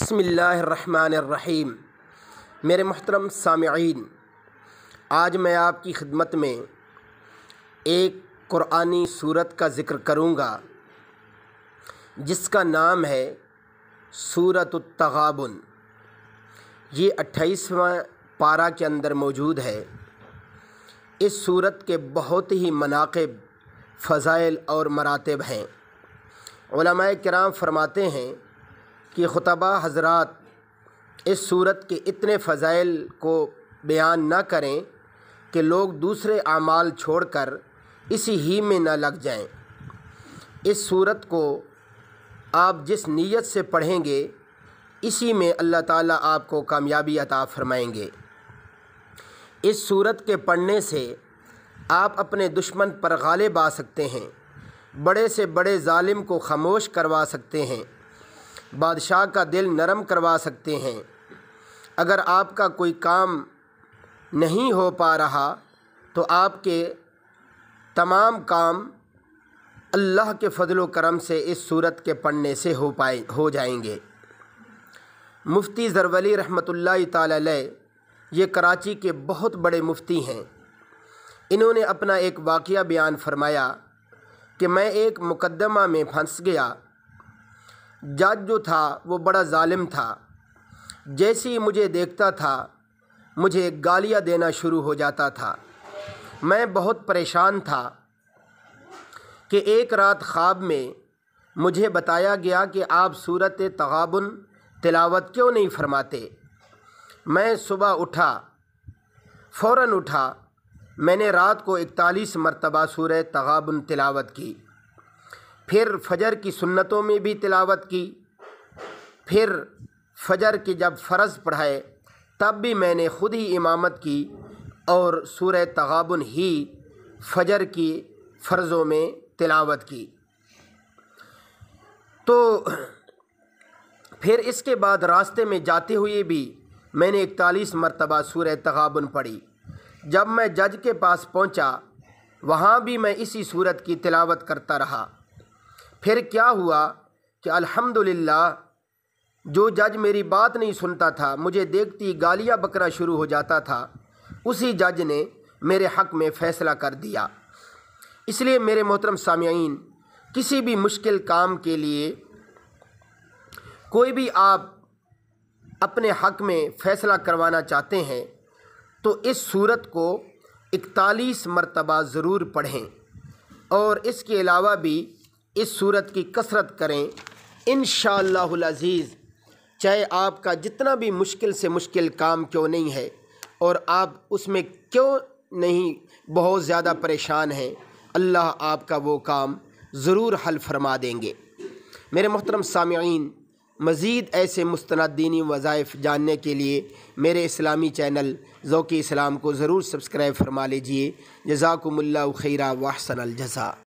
बसमीम मेरे मोहतरम सामीन आज मैं आपकी खिदमत में एक क़ुरानी सूरत का ज़िक्र करूँगा जिसका नाम है सूरत तगाबन ये अट्ठाईसवा पारा के अंदर मौजूद है इस सूरत के बहुत ही मनाकब फ़ज़ाइल और मरातब हैं कराम फरमाते हैं कि खुतबा हजरात इस सूरत के इतने फ़ज़ाइल को बयान न करें कि लोग दूसरे छोड़ छोड़कर इसी ही में ना लग जाएं। इस सूरत को आप जिस नीयत से पढ़ेंगे इसी में अल्लाह ताला आपको कामयाबी अता फरमाएंगे इस सूरत के पढ़ने से आप अपने दुश्मन पर गालिब आ सकते हैं बड़े से बड़े जालिम को खामोश करवा सकते हैं बादशाह का दिल नरम करवा सकते हैं अगर आपका कोई काम नहीं हो पा रहा तो आपके तमाम काम अल्लाह के फजल करम से इस सूरत के पढ़ने से हो पाए हो जाएंगे मुफ्ती ज़रवली रहमतुल्ला ताली ये कराची के बहुत बड़े मुफ्ती हैं इन्होंने अपना एक वाक़ बयान फरमाया कि मैं एक मुकदमा में फंस गया जज जो था वो बड़ा ालिम था जैसे ही मुझे देखता था मुझे गालियाँ देना शुरू हो जाता था मैं बहुत परेशान था कि एक रात ख्वाब में मुझे बताया गया कि आप सूरत तगाबन तिलावत क्यों नहीं फरमाते मैं सुबह उठा फ़ौर उठा मैंने रात को इकतालीस मरतबा सूर तगाबन तिलावत की फिर फजर की सुन्नतों में भी तिलावत की फिर फजर की जब फ़र्ज़ पढ़ाए तब भी मैंने खुद ही इमामत की और सूर तगाबन ही फजर की फ़र्ज़ों में तिलावत की तो फिर इसके बाद रास्ते में जाते हुए भी मैंने इकतालीस मरतबा सूर तगाबन पढ़ी जब मैं जज के पास पहुंचा वहाँ भी मैं इसी सूरत की तिलावत करता रहा फिर क्या हुआ कि अल्हम्दुलिल्लाह जो जज मेरी बात नहीं सुनता था मुझे देखती गालियाँ बकरा शुरू हो जाता था उसी जज ने मेरे हक़ में फ़ैसला कर दिया इसलिए मेरे मोहतरम सामीन किसी भी मुश्किल काम के लिए कोई भी आप अपने हक़ में फ़ैसला करवाना चाहते हैं तो इस सूरत को इकतालीस मरतबा ज़रूर पढ़ें और इसके अलावा भी इस सूरत की कसरत करें इन शज़ीज़ चाहे आपका जितना भी मुश्किल से मुश्किल काम क्यों नहीं है और आप उसमें क्यों नहीं बहुत ज़्यादा परेशान हैं अल्लाह आपका वो काम ज़रूर हल फरमा देंगे मेरे मोहतरम सामीन मज़ीद ऐसे मुस्तनदीनी वज़ाइफ जानने के लिए मेरे इस्लामी चैनल ओकी इस्लाम को ज़रूर सब्सक्राइब फरमा लीजिए जजाकमल्ला खीरा वाहसन अलज़ा